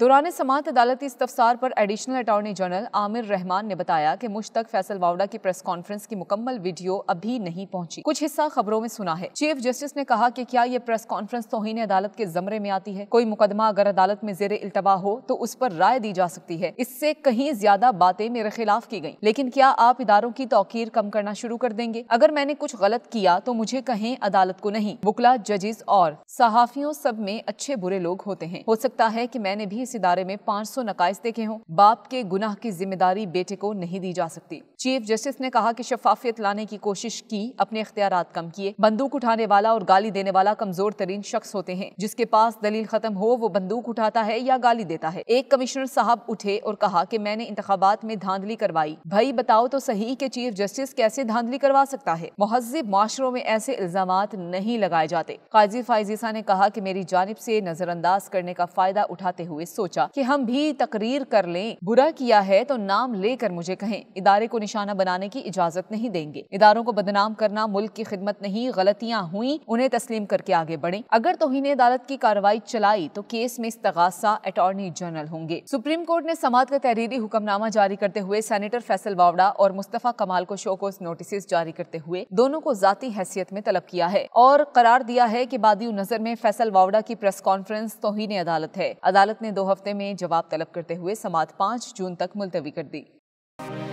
दौरान समात अदालत इस पर additional attorney general Amir Rahman ने बताया कि तक फैसल वावड़ा की प्रेस कॉन्फ्रेंस की मुकम्मल वीडियो अभी नहीं पहुंची कुछ हिस्सा खबरों में सुना है चीफ जस्टिस ने कहा कि क्या ये प्रेस कॉन्फ्रेंस तोहन अदालत के जमरे में आती है कोई मुकदमा अगर अदालत में जेर अल्तवा हो तो उस पर राय दी जा सकती है इससे कहीं ज्यादा बातें मेरे खिलाफ की गयी लेकिन क्या आप इदारों की तोकीर कम करना शुरू कर देंगे अगर मैंने कुछ गलत किया तो मुझे कहें अदालत को नहीं बुकला जजेस और सहाफियों सब में अच्छे बुरे लोग होते हैं हो सकता है की मैंने मैंने भी इस इदारे में 500 नकायस देखे हों बाप के गुनाह की जिम्मेदारी बेटे को नहीं दी जा सकती चीफ जस्टिस ने कहा कि शफाफियत लाने की कोशिश की अपने अख्तियार कम किए बंदूक उठाने वाला और गाली देने वाला कमजोर तरीन शख्स होते हैं जिसके पास दलील खत्म हो वो बंदूक उठाता है या गाली देता है एक कमिश्नर साहब उठे और कहा की मैंने इंतबात में धांधली करवाई भाई बताओ तो सही की चीफ जस्टिस कैसे धांधली करवा सकता है महजब माशरों में ऐसे इल्जाम नहीं लगाए जाते काजी फाइजीसा ने कहा की मेरी जानब ऐसी नजरअंदाज करने का फायदा उठाते हुए सोचा कि हम भी तकरीर कर लें बुरा किया है तो नाम लेकर मुझे कहें इदारे को निशाना बनाने की इजाजत नहीं देंगे इदारों को बदनाम करना मुल्क की खिदमत नहीं गलतियाँ हुई उन्हें तस्लीम करके आगे बढ़े अगर तोहिन अदालत की कार्रवाई चलाई तो केस में इस्तगासा अटॉर्नी जनरल होंगे सुप्रीम कोर्ट ने समाज का तहरीरी हुक्मनामा जारी करते हुए सैनेटर फैसल वावड़ा और मुस्तफ़ा कमाल को शोकोस नोटिस जारी करते हुए दोनों को जाती हैसियत में तलब किया है और करार दिया है की बादी नजर में फैसल वावड़ा की प्रेस कॉन्फ्रेंस तोहिन अदालत है अदालत अदालत ने दो हफ्ते में जवाब तलब करते हुए समात पाँच जून तक मुलतवी कर दी